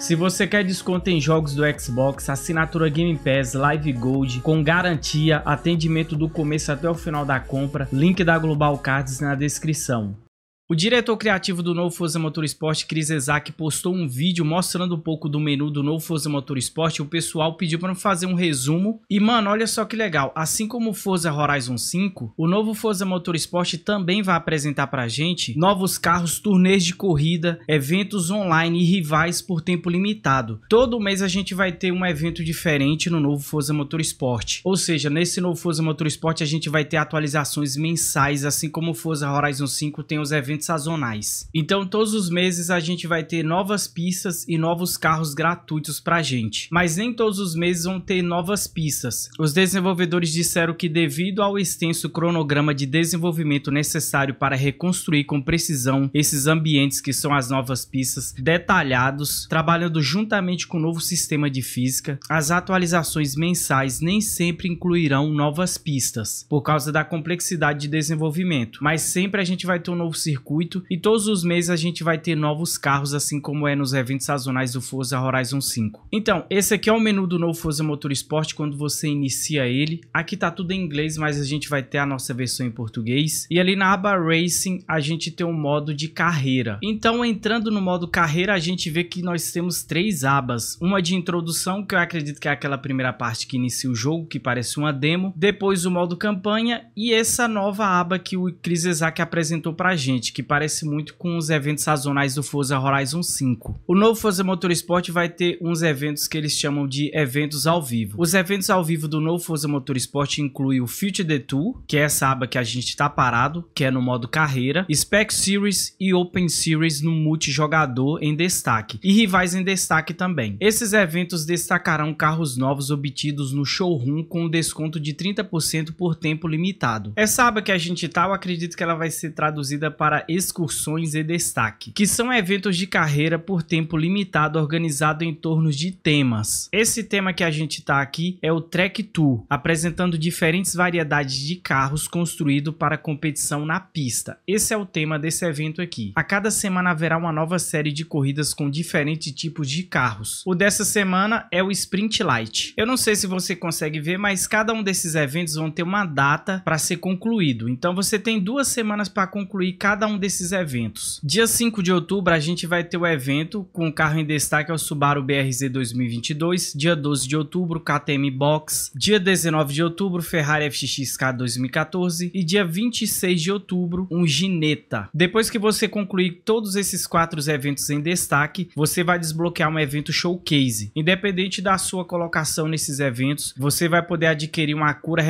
Se você quer desconto em jogos do Xbox, assinatura Game Pass, Live Gold, com garantia, atendimento do começo até o final da compra, link da Global Cards na descrição. O diretor criativo do novo Forza Motorsport, Chris Ezak, postou um vídeo mostrando um pouco do menu do novo Forza Motorsport. O pessoal pediu para fazer um resumo. E, mano, olha só que legal. Assim como o Forza Horizon 5, o novo Forza Motorsport também vai apresentar para gente novos carros, turnês de corrida, eventos online e rivais por tempo limitado. Todo mês a gente vai ter um evento diferente no novo Forza Motorsport. Ou seja, nesse novo Forza Motorsport a gente vai ter atualizações mensais, assim como o Forza Horizon 5 tem os eventos eventos sazonais. Então todos os meses a gente vai ter novas pistas e novos carros gratuitos para gente. Mas nem todos os meses vão ter novas pistas. Os desenvolvedores disseram que devido ao extenso cronograma de desenvolvimento necessário para reconstruir com precisão esses ambientes que são as novas pistas detalhados, trabalhando juntamente com o novo sistema de física, as atualizações mensais nem sempre incluirão novas pistas por causa da complexidade de desenvolvimento, mas sempre a gente vai ter um novo circuito circuito e todos os meses a gente vai ter novos carros, assim como é nos eventos sazonais do Forza Horizon 5. Então, esse aqui é o menu do novo Forza Motorsport quando você inicia ele. Aqui tá tudo em inglês, mas a gente vai ter a nossa versão em português. E ali na aba Racing, a gente tem um modo de carreira. Então, entrando no modo carreira, a gente vê que nós temos três abas. Uma de introdução, que eu acredito que é aquela primeira parte que inicia o jogo, que parece uma demo. Depois o modo campanha e essa nova aba que o Chris Isaac apresentou pra gente, que parece muito com os eventos sazonais do Forza Horizon 5. O novo Forza Motorsport vai ter uns eventos que eles chamam de eventos ao vivo. Os eventos ao vivo do novo Forza Motorsport incluem o Future The Tour, que é essa aba que a gente está parado, que é no modo carreira, Spec Series e Open Series no multijogador em destaque, e rivais em destaque também. Esses eventos destacarão carros novos obtidos no showroom com desconto de 30% por tempo limitado. Essa aba que a gente tá, eu acredito que ela vai ser traduzida para Excursões e Destaque, que são eventos de carreira por tempo limitado organizado em torno de temas. Esse tema que a gente está aqui é o Track Tour, apresentando diferentes variedades de carros construído para competição na pista. Esse é o tema desse evento aqui. A cada semana haverá uma nova série de corridas com diferentes tipos de carros. O dessa semana é o Sprint Light. Eu não sei se você consegue ver, mas cada um desses eventos vão ter uma data para ser concluído. Então você tem duas semanas para concluir cada um desses eventos. Dia 5 de outubro a gente vai ter o evento com o carro em destaque ao é o Subaru BRZ 2022, dia 12 de outubro KTM Box, dia 19 de outubro Ferrari FXXK 2014 e dia 26 de outubro um Gineta. Depois que você concluir todos esses quatro eventos em destaque, você vai desbloquear um evento showcase. Independente da sua colocação nesses eventos, você vai poder adquirir uma Acura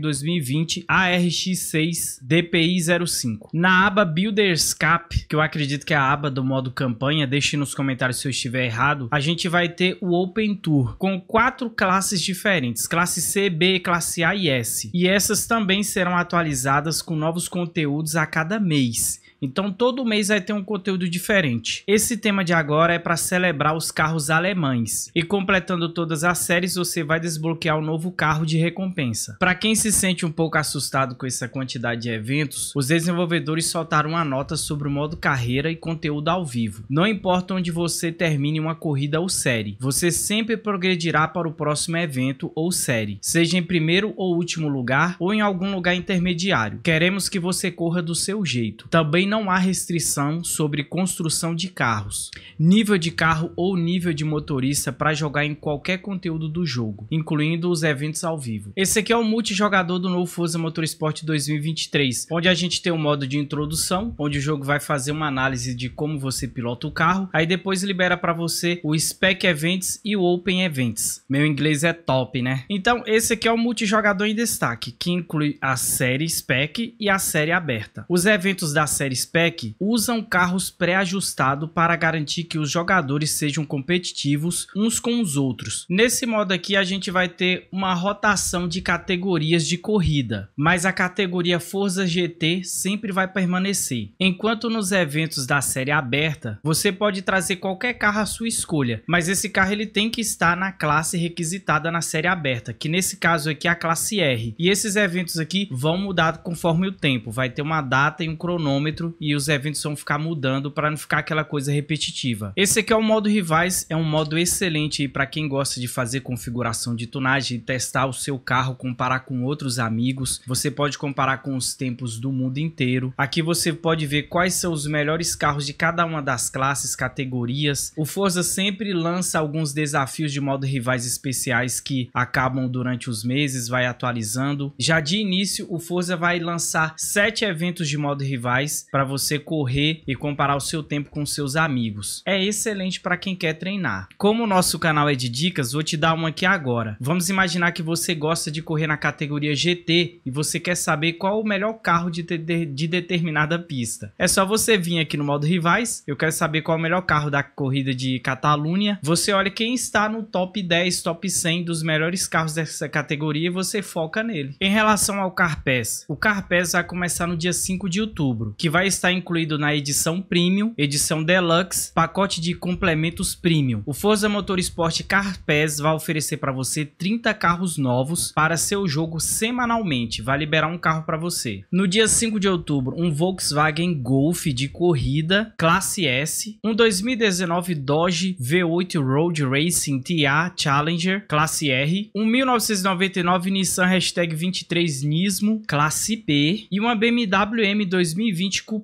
2020 ARX6 DPI05 na aba Bio Builderscape, que eu acredito que é a aba do modo campanha, deixe nos comentários se eu estiver errado, a gente vai ter o Open Tour, com quatro classes diferentes, classe C, B, classe A e S. E essas também serão atualizadas com novos conteúdos a cada mês. Então todo mês vai ter um conteúdo diferente. Esse tema de agora é para celebrar os carros alemães. E completando todas as séries, você vai desbloquear o um novo carro de recompensa. Para quem se sente um pouco assustado com essa quantidade de eventos, os desenvolvedores soltaram uma nota sobre o modo carreira e conteúdo ao vivo. Não importa onde você termine uma corrida ou série, você sempre progredirá para o próximo evento ou série, seja em primeiro ou último lugar ou em algum lugar intermediário. Queremos que você corra do seu jeito. Também não há restrição sobre construção de carros, nível de carro ou nível de motorista para jogar em qualquer conteúdo do jogo, incluindo os eventos ao vivo. Esse aqui é o multijogador do novo Forza Motorsport 2023, onde a gente tem um modo de introdução, onde o jogo vai fazer uma análise de como você pilota o carro, aí depois libera para você o Spec Events e o Open Events. Meu inglês é top, né? Então, esse aqui é o multijogador em destaque, que inclui a série Spec e a série aberta. Os eventos da série spec usam carros pré-ajustados para garantir que os jogadores sejam competitivos uns com os outros. Nesse modo aqui a gente vai ter uma rotação de categorias de corrida, mas a categoria Forza GT sempre vai permanecer. Enquanto nos eventos da série aberta, você pode trazer qualquer carro à sua escolha, mas esse carro ele tem que estar na classe requisitada na série aberta, que nesse caso aqui é a classe R. E esses eventos aqui vão mudar conforme o tempo, vai ter uma data e um cronômetro dentro e os eventos vão ficar mudando para não ficar aquela coisa repetitiva. Esse aqui é o modo rivais, é um modo excelente para quem gosta de fazer configuração de tonagem, testar o seu carro, comparar com outros amigos. Você pode comparar com os tempos do mundo inteiro. Aqui você pode ver quais são os melhores carros de cada uma das classes, categorias. O Forza sempre lança alguns desafios de modo rivais especiais que acabam durante os meses, vai atualizando. Já de início, o Forza vai lançar sete eventos de modo rivais para você correr e comparar o seu tempo com seus amigos. É excelente para quem quer treinar. Como o nosso canal é de dicas, vou te dar uma aqui agora. Vamos imaginar que você gosta de correr na categoria GT e você quer saber qual o melhor carro de, de, de determinada pista. É só você vir aqui no modo rivais, eu quero saber qual o melhor carro da corrida de Catalunha. Você olha quem está no top 10, top 100 dos melhores carros dessa categoria e você foca nele. Em relação ao Carpes, o Carpes vai começar no dia 5 de outubro, que vai está incluído na edição Premium, edição Deluxe, pacote de complementos Premium. O Forza Motorsport Carpes vai oferecer para você 30 carros novos para seu jogo semanalmente, vai liberar um carro para você. No dia 5 de outubro, um Volkswagen Golf de corrida classe S, um 2019 Dodge V8 Road Racing TA Challenger classe R, um 1999 Nissan 23 Nismo classe P e uma BMW M 2020 com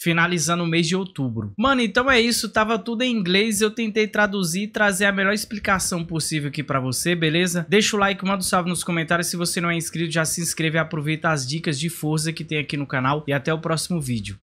finalizando o mês de outubro. Mano, então é isso, tava tudo em inglês, eu tentei traduzir e trazer a melhor explicação possível aqui para você, beleza? Deixa o like, manda um salve nos comentários, se você não é inscrito já se inscreve e aproveita as dicas de força que tem aqui no canal e até o próximo vídeo.